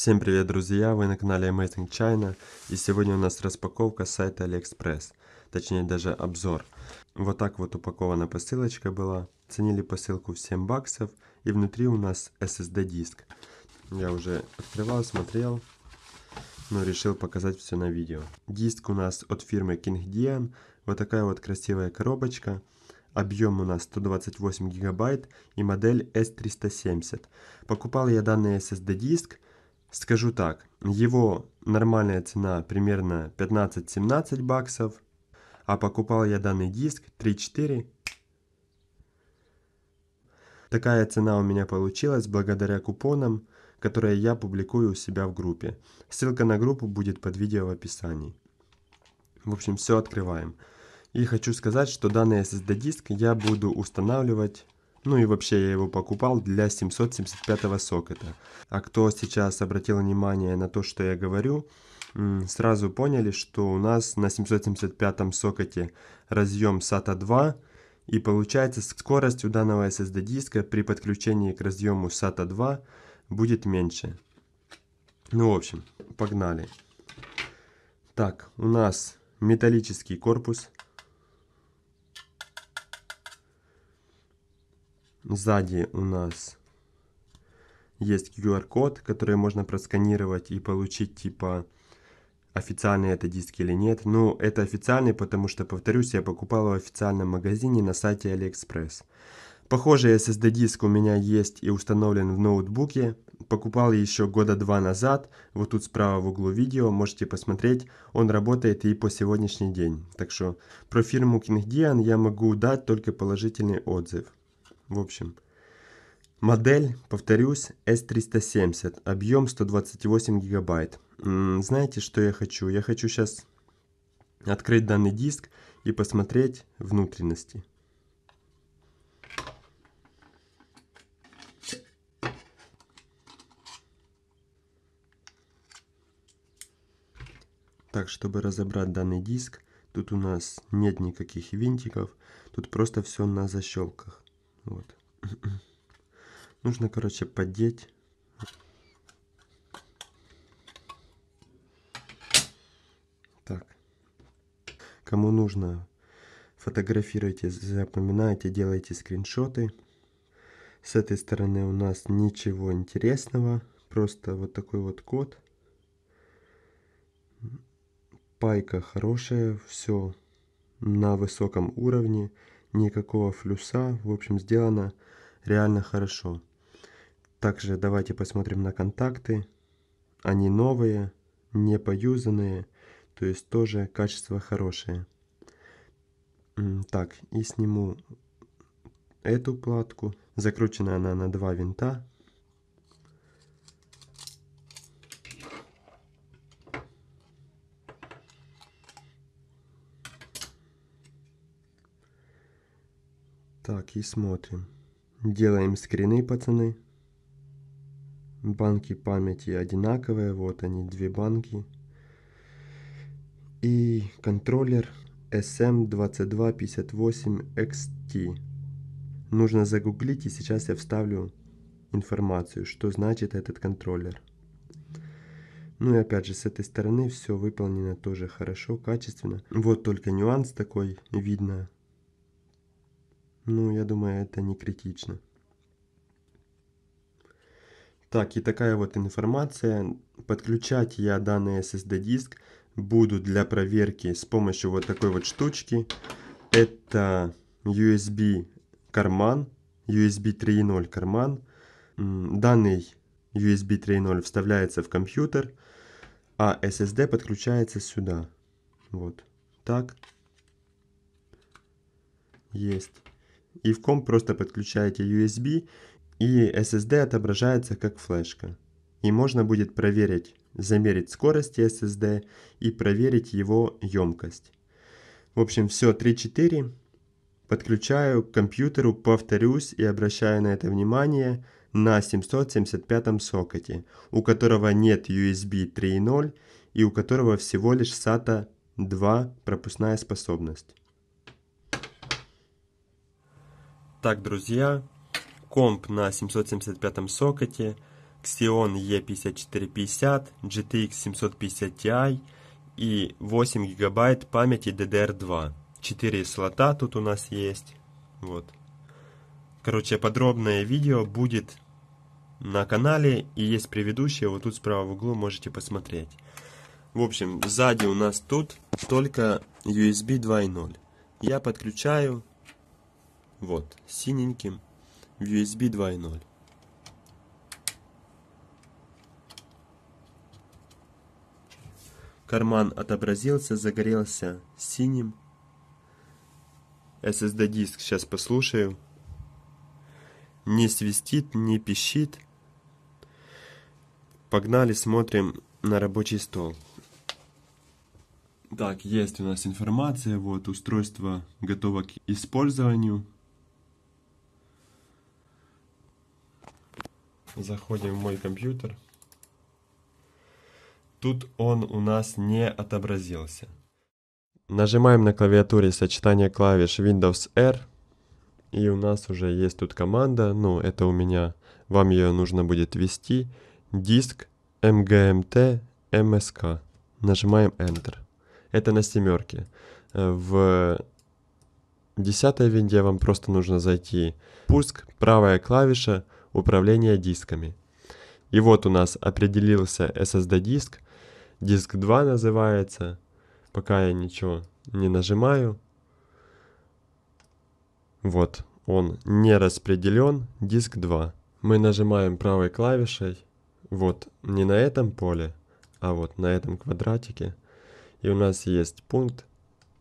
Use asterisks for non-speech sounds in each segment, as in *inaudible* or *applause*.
Всем привет, друзья! Вы на канале Amazing China и сегодня у нас распаковка сайта AliExpress, точнее даже обзор. Вот так вот упакована посылочка была. Ценили посылку в 7 баксов и внутри у нас SSD диск. Я уже открывал, смотрел, но решил показать все на видео. Диск у нас от фирмы King вот такая вот красивая коробочка. Объем у нас 128 гигабайт и модель S370. Покупал я данный SSD диск Скажу так, его нормальная цена примерно 15-17 баксов, а покупал я данный диск 3-4. Такая цена у меня получилась благодаря купонам, которые я публикую у себя в группе. Ссылка на группу будет под видео в описании. В общем, все открываем. И хочу сказать, что данный SSD диск я буду устанавливать ну и вообще я его покупал для 775 сокета. А кто сейчас обратил внимание на то, что я говорю, сразу поняли, что у нас на 775 сокете разъем SATA 2, и получается скорость у данного SSD диска при подключении к разъему SATA 2 будет меньше. Ну в общем, погнали. Так, у нас металлический корпус, Сзади у нас есть QR-код, который можно просканировать и получить типа официальный это диск или нет. Ну, это официальный, потому что, повторюсь, я покупал в официальном магазине на сайте AliExpress. Похожий SSD-диск у меня есть и установлен в ноутбуке. Покупал еще года два назад. Вот тут справа в углу видео, можете посмотреть. Он работает и по сегодняшний день. Так что про фирму KingDian я могу дать только положительный отзыв. В общем, модель, повторюсь, S370, объем 128 гигабайт. Знаете, что я хочу? Я хочу сейчас открыть данный диск и посмотреть внутренности. Так, чтобы разобрать данный диск, тут у нас нет никаких винтиков, тут просто все на защелках. Вот. *clears throat* Нужно, короче, поддеть. Так. Кому нужно, фотографируйте, запоминайте, делайте скриншоты. С этой стороны у нас ничего интересного. Просто вот такой вот код. Пайка хорошая, все на высоком уровне никакого флюса, в общем, сделано реально хорошо. Также давайте посмотрим на контакты. Они новые, не поюзанные, то есть тоже качество хорошее. Так, и сниму эту платку. Закручена она на два винта. Так, и смотрим. Делаем скрины, пацаны. Банки памяти одинаковые. Вот они, две банки. И контроллер SM2258XT. Нужно загуглить, и сейчас я вставлю информацию, что значит этот контроллер. Ну и опять же, с этой стороны все выполнено тоже хорошо, качественно. Вот только нюанс такой видно, ну, я думаю, это не критично. Так, и такая вот информация. Подключать я данный SSD-диск буду для проверки с помощью вот такой вот штучки. Это USB карман, USB 3.0 карман. Данный USB 3.0 вставляется в компьютер, а SSD подключается сюда. Вот так. Есть и в комп просто подключаете USB и SSD отображается как флешка. И можно будет проверить, замерить скорость SSD и проверить его емкость. В общем, все 3-4. Подключаю к компьютеру, повторюсь и обращаю на это внимание на 775 сокете, у которого нет USB 3.0 и у которого всего лишь SATA 2 пропускная способность. Так, друзья, комп на 775 сокете, Xeon E5450, GTX 750 Ti и 8 гигабайт памяти DDR2. 4 слота тут у нас есть. Вот. Короче, подробное видео будет на канале и есть предыдущее, вот тут справа в углу можете посмотреть. В общем, сзади у нас тут только USB 2.0. Я подключаю вот, синеньким в USB 2.0. Карман отобразился, загорелся синим. SSD диск сейчас послушаю. Не свистит, не пищит. Погнали, смотрим на рабочий стол. Так, есть у нас информация, вот устройство готово к использованию. заходим в мой компьютер. Тут он у нас не отобразился. Нажимаем на клавиатуре сочетание клавиш Windows R. И у нас уже есть тут команда, ну это у меня, вам ее нужно будет ввести. Диск mgmt msk. Нажимаем Enter. Это на семерке. Э, в десятой винде вам просто нужно зайти. Пуск, правая клавиша – управления дисками. И вот у нас определился SSD-диск. Диск 2 называется. Пока я ничего не нажимаю. Вот, он не распределен. Диск 2. Мы нажимаем правой клавишей. Вот, не на этом поле, а вот на этом квадратике. И у нас есть пункт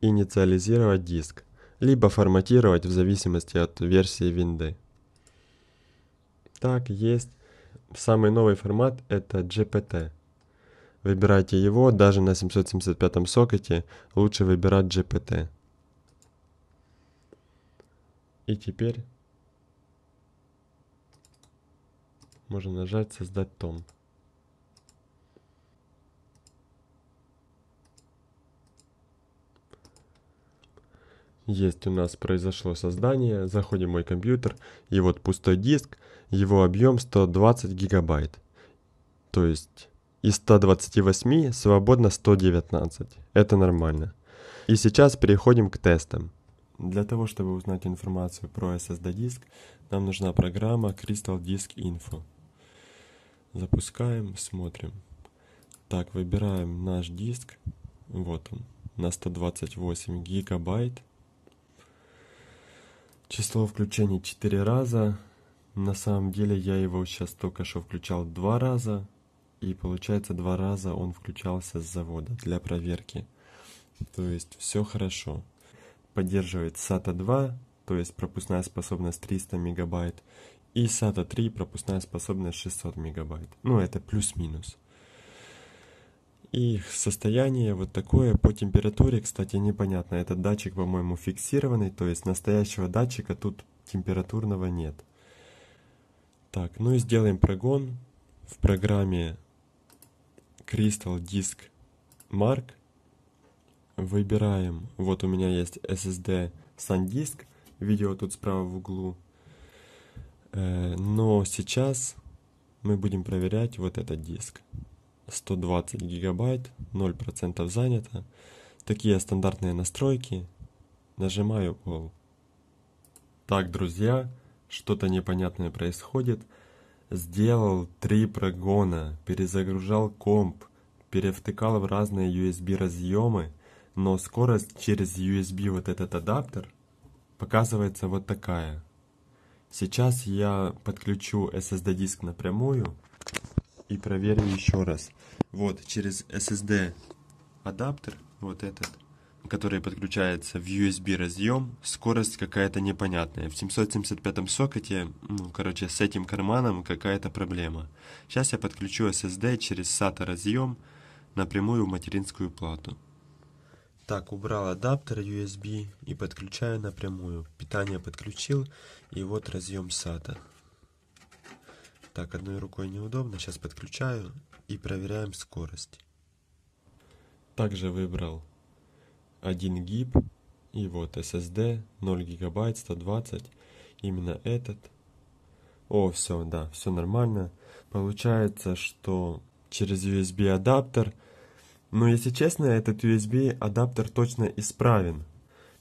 «Инициализировать диск», либо форматировать в зависимости от версии винды. Так, есть. Самый новый формат — это GPT. Выбирайте его, даже на 775-м сокете лучше выбирать GPT. И теперь можно нажать «Создать том». Есть у нас произошло создание, заходим в мой компьютер, и вот пустой диск — его объем 120 гигабайт. То есть из 128 свободно 119. Это нормально. И сейчас переходим к тестам. Для того, чтобы узнать информацию про SSD-диск, нам нужна программа Crystal Disk Info. Запускаем, смотрим. Так, выбираем наш диск. Вот он, на 128 гигабайт. Число включений 4 раза. На самом деле я его сейчас только что включал два раза, и получается два раза он включался с завода для проверки. То есть все хорошо. Поддерживает SATA 2, то есть пропускная способность 300 мегабайт, и SATA 3 пропускная способность 600 мегабайт. Ну, это плюс-минус. И состояние вот такое по температуре, кстати, непонятно. Этот датчик, по-моему, фиксированный, то есть настоящего датчика тут температурного нет. Так, ну и сделаем прогон в программе Crystal Disk Mark. Выбираем, вот у меня есть SSD SanDisk, видео тут справа в углу. Э, но сейчас мы будем проверять вот этот диск. 120 гигабайт, 0% занято. Такие стандартные настройки. Нажимаю All. Так, друзья, что-то непонятное происходит, сделал три прогона, перезагружал комп, перевтыкал в разные USB разъемы, но скорость через USB вот этот адаптер показывается вот такая. Сейчас я подключу SSD диск напрямую и проверю еще раз. Вот через SSD адаптер, вот этот, который подключается в USB разъем, скорость какая-то непонятная. В 775-м сокете, ну, короче, с этим карманом какая-то проблема. Сейчас я подключу SSD через SATA разъем напрямую в материнскую плату. Так, убрал адаптер USB и подключаю напрямую. Питание подключил, и вот разъем SATA. Так, одной рукой неудобно, сейчас подключаю и проверяем скорость. Также выбрал 1 гиб и вот SSD 0 гигабайт 120 именно этот о все да все нормально получается что через USB адаптер но ну, если честно этот USB адаптер точно исправен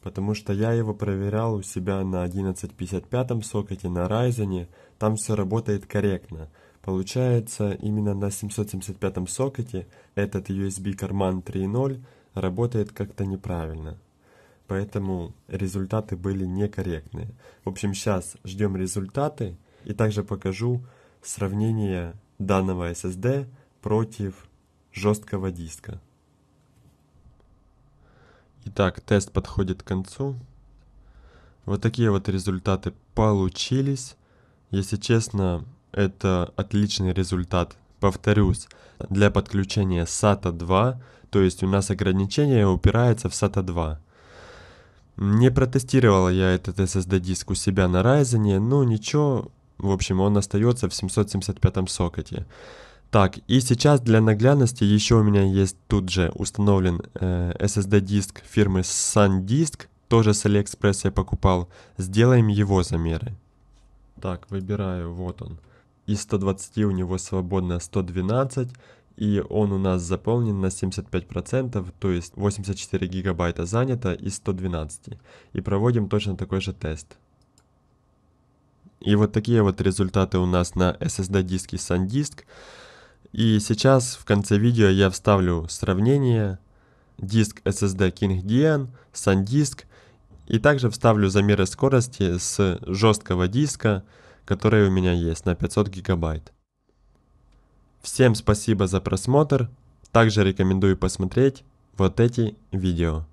потому что я его проверял у себя на 1155 сокете на Ryzen там все работает корректно Получается, именно на 775 сокете этот USB карман 3.0 работает как-то неправильно. Поэтому результаты были некорректные. В общем, сейчас ждем результаты и также покажу сравнение данного SSD против жесткого диска. Итак, тест подходит к концу. Вот такие вот результаты получились. Если честно, это отличный результат. Повторюсь, для подключения SATA 2, то есть у нас ограничение упирается в SATA 2. Не протестировал я этот SSD диск у себя на Ryzen, но ну, ничего, в общем, он остается в 775 сокете. Так, и сейчас для наглядности еще у меня есть тут же установлен э, SSD диск фирмы SanDisk, тоже с AliExpress я покупал. Сделаем его замеры. Так, выбираю, вот он. И 120 у него свободно 112, и он у нас заполнен на 75%, то есть 84 гигабайта занято из 112. И проводим точно такой же тест. И вот такие вот результаты у нас на SSD-диске SanDisk. И сейчас в конце видео я вставлю сравнение диск SSD King SanDisk, и также вставлю замеры скорости с жесткого диска, которые у меня есть на 500 гигабайт. Всем спасибо за просмотр. Также рекомендую посмотреть вот эти видео.